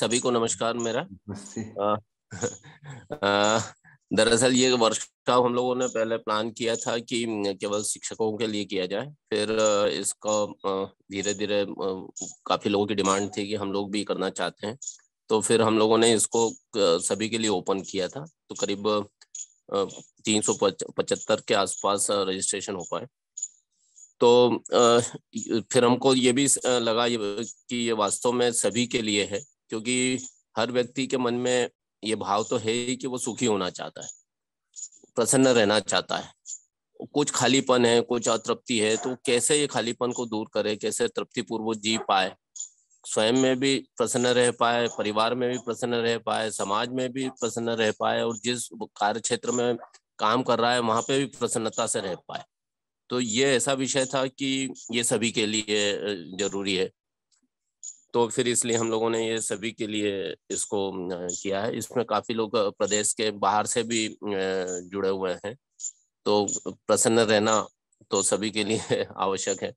सभी को नमस्कार मेरा दरअसल ये वर्कशॉप हम लोगों ने पहले प्लान किया था कि केवल शिक्षकों के लिए किया जाए फिर इसका धीरे धीरे काफी लोगों की डिमांड थी कि हम लोग भी करना चाहते हैं तो फिर हम लोगों ने इसको सभी के लिए ओपन किया था तो करीब तीन सौ पचहत्तर के आसपास रजिस्ट्रेशन हो पाए तो फिर हमको ये भी लगा कि ये वास्तव में सभी के लिए है क्योंकि हर व्यक्ति के मन में ये भाव तो है ही कि वो सुखी होना चाहता है प्रसन्न रहना चाहता है कुछ खालीपन है कुछ अतृप्ति है तो कैसे ये खालीपन को दूर करे कैसे तृप्ति पूर्व जी पाए स्वयं में भी प्रसन्न रह पाए परिवार में भी प्रसन्न रह पाए समाज में भी प्रसन्न रह पाए और जिस कार्य क्षेत्र में काम कर रहा है वहां पे भी प्रसन्नता से रह पाए तो ये ऐसा विषय था कि ये सभी के लिए जरूरी है तो फिर इसलिए हम लोगों ने ये सभी के लिए इसको किया है इसमें काफी लोग प्रदेश के बाहर से भी जुड़े हुए हैं तो प्रसन्न रहना तो सभी के लिए आवश्यक है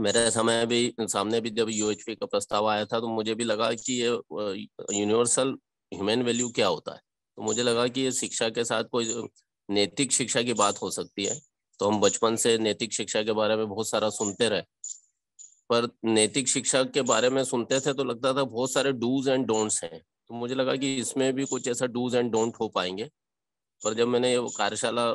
मेरे समय भी सामने भी जब यूएचपी का प्रस्ताव आया था तो मुझे भी लगा कि ये यूनिवर्सल ह्यूमन वैल्यू क्या होता है तो मुझे लगा कि ये शिक्षा के साथ कोई नैतिक शिक्षा की बात हो सकती है तो हम बचपन से नैतिक शिक्षा के बारे में बहुत सारा सुनते रहे पर नैतिक शिक्षा के बारे में सुनते थे तो लगता था बहुत सारे डूज एंड डोंट्स हैं तो मुझे लगा कि इसमें भी कुछ ऐसा डूज एंड डोंट हो पाएंगे पर जब मैंने ये कार्यशाला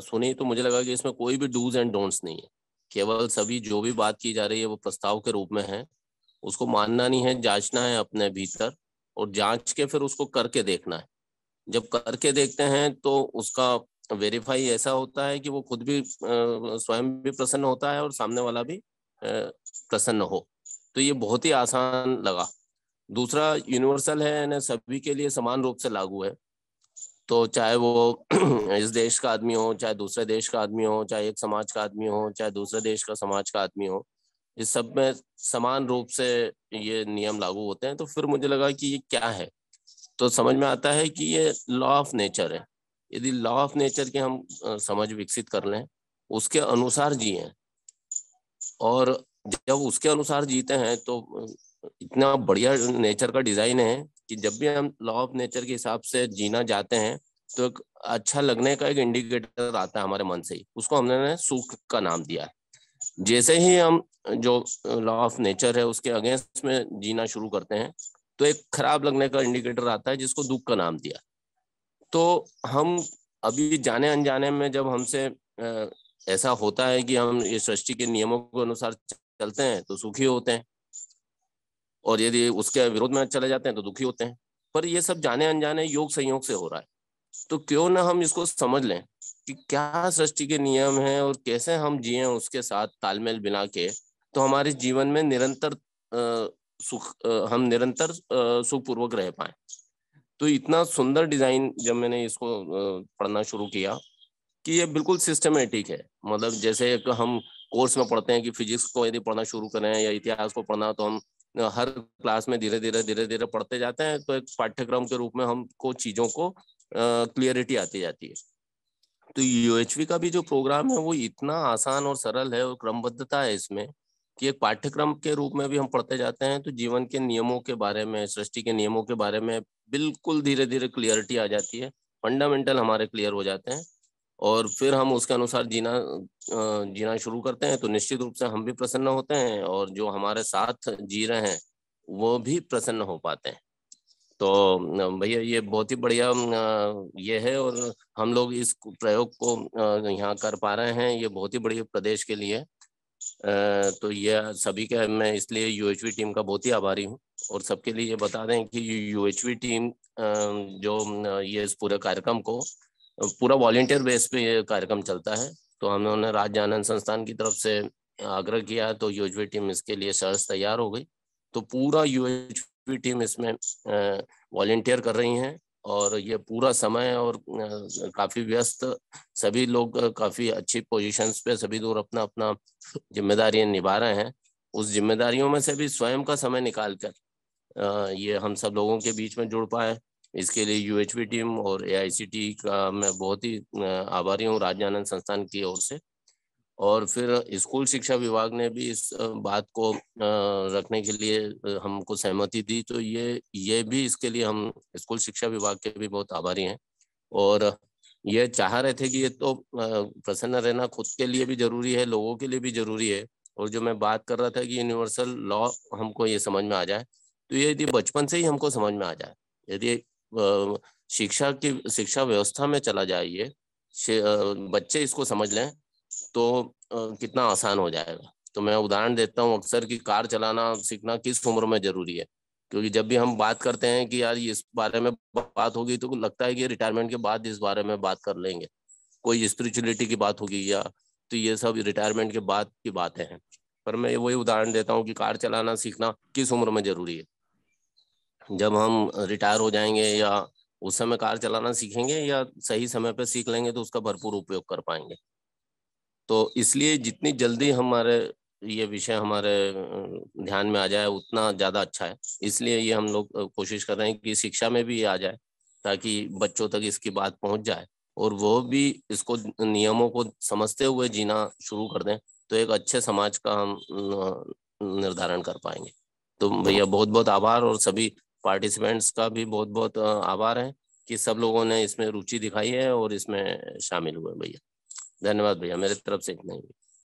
सुनी तो मुझे लगा कि इसमें कोई भी डूज एंड डोंट्स नहीं है केवल सभी जो भी बात की जा रही है वो प्रस्ताव के रूप में है उसको मानना नहीं है जांचना है अपने भीतर और जांच के फिर उसको करके देखना है जब करके देखते हैं तो उसका वेरीफाई ऐसा होता है कि वो खुद भी स्वयं भी प्रसन्न होता है और सामने वाला भी प्रसन्न हो तो ये बहुत ही आसान लगा दूसरा यूनिवर्सल है यानी सभी के लिए समान रूप से लागू है तो चाहे वो इस देश का आदमी हो चाहे दूसरे देश का आदमी हो चाहे एक समाज का आदमी हो चाहे दूसरे देश का समाज का आदमी हो इस सब में समान रूप से ये नियम लागू होते हैं तो फिर मुझे लगा कि ये क्या है तो समझ में आता है कि ये लॉ ऑफ नेचर है यदि लॉ ऑफ नेचर के हम समझ विकसित कर लें उसके अनुसार जिए और जब उसके अनुसार जीते हैं तो इतना बढ़िया नेचर का डिजाइन है कि जब भी हम लॉ ऑफ नेचर के हिसाब से जीना जाते हैं तो एक अच्छा लगने का एक इंडिकेटर आता है हमारे मन से ही उसको हमने सुख का नाम दिया है जैसे ही हम जो लॉ ऑफ नेचर है उसके अगेंस्ट में जीना शुरू करते हैं तो एक खराब लगने का इंडिकेटर आता है जिसको दुख का नाम दिया तो हम अभी जाने अनजाने में जब हमसे ऐसा होता है कि हम ये सृष्टि के नियमों के अनुसार चलते हैं तो सुखी होते हैं और यदि उसके विरोध में चले जाते हैं तो दुखी होते हैं पर ये सब जाने अनजाने योग संयोग से हो रहा है तो क्यों ना हम इसको समझ लें कि क्या सृष्टि के नियम हैं और कैसे हम जिए उसके साथ तालमेल बिना के तो हमारे जीवन में निरंतर सुख हम निरंतर सुखपूर्वक रह पाए तो इतना सुंदर डिजाइन जब मैंने इसको पढ़ना शुरू किया कि ये बिल्कुल सिस्टमेटिक है मतलब जैसे एक हम कोर्स में पढ़ते हैं कि फिजिक्स को यदि पढ़ना शुरू करें या इतिहास को पढ़ना तो हम हर क्लास में धीरे धीरे धीरे धीरे पढ़ते जाते हैं तो एक पाठ्यक्रम के रूप में हमको चीजों को क्लियरिटी आती जाती है तो यूएचवी का भी जो प्रोग्राम है वो इतना आसान और सरल है और क्रमबद्धता है इसमें कि एक पाठ्यक्रम के रूप में भी हम पढ़ते जाते हैं तो जीवन के नियमों के बारे में सृष्टि के नियमों के बारे में बिल्कुल धीरे धीरे क्लियरिटी आ जाती है फंडामेंटल हमारे क्लियर हो जाते हैं और फिर हम उसके अनुसार जीना जीना शुरू करते हैं तो निश्चित रूप से हम भी प्रसन्न होते हैं और जो हमारे साथ जी रहे हैं वो भी प्रसन्न हो पाते हैं तो भैया ये बहुत ही बढ़िया ये है और हम लोग इस प्रयोग को यहाँ कर पा रहे हैं ये बहुत ही बढ़िया प्रदेश के लिए तो ये सभी के मैं इसलिए यूएचवी टीम का बहुत ही आभारी हूँ और सबके लिए ये बता दें कि यूएचवी टीम जो ये इस पूरे कार्यक्रम को पूरा वॉलेंटियर बेस पे ये कार्यक्रम चलता है तो हमने राज्य आनंद संस्थान की तरफ से आग्रह किया तो यूएचवी टीम इसके लिए सर्च तैयार हो गई तो पूरा यूएचवी टीम इसमें वॉलेंटियर कर रही हैं और ये पूरा समय और काफी व्यस्त सभी लोग काफी अच्छी पोजीशंस पे सभी दूर अपना अपना जिम्मेदारियां निभा रहे हैं उस जिम्मेदारियों में से भी स्वयं का समय निकाल कर ये हम सब लोगों के बीच में जुड़ पाए इसके लिए यूएचपी टीम और एआईसीटी का मैं बहुत ही आभारी हूँ राजानंद संस्थान की ओर से और फिर स्कूल शिक्षा विभाग ने भी इस बात को रखने के लिए हमको सहमति दी तो ये ये भी इसके लिए हम स्कूल शिक्षा विभाग के भी बहुत आभारी हैं और ये चाह रहे थे कि ये तो प्रसन्न रहना खुद के लिए भी जरूरी है लोगों के लिए भी जरूरी है और जो मैं बात कर रहा था कि यूनिवर्सल लॉ हमको ये समझ में आ जाए तो ये यदि बचपन से ही हमको समझ में आ जाए यदि शिक्षा की शिक्षा व्यवस्था में चला जाइए बच्चे इसको समझ लें तो कितना आसान हो जाएगा तो मैं उदाहरण देता हूँ अक्सर की कार चलाना सीखना किस उम्र में जरूरी है क्योंकि जब भी हम बात करते हैं कि यार इस बारे में बात होगी तो लगता है कि रिटायरमेंट के बाद इस बारे में बात कर लेंगे कोई स्पिरिचुअलिटी की बात होगी या तो ये सब रिटायरमेंट के बाद की बातें हैं पर मैं वही उदाहरण देता हूँ कि कार चलाना सीखना किस उम्र में जरूरी है जब हम रिटायर हो जाएंगे या उस समय कार चलाना सीखेंगे या सही समय पर सीख लेंगे तो उसका भरपूर उपयोग कर पाएंगे तो इसलिए जितनी जल्दी हमारे ये विषय हमारे ध्यान में आ जाए उतना ज़्यादा अच्छा है इसलिए ये हम लोग कोशिश कर रहे हैं कि शिक्षा में भी ये आ जाए ताकि बच्चों तक इसकी बात पहुंच जाए और वो भी इसको नियमों को समझते हुए जीना शुरू कर दें तो एक अच्छे समाज का हम निर्धारण कर पाएंगे तो भैया बहुत बहुत आभार और सभी पार्टिसिपेंट्स का भी बहुत बहुत आभार है कि सब लोगों ने इसमें रुचि दिखाई है और इसमें शामिल हुए भैया धन्यवाद भैया मेरे तरफ से इतना ही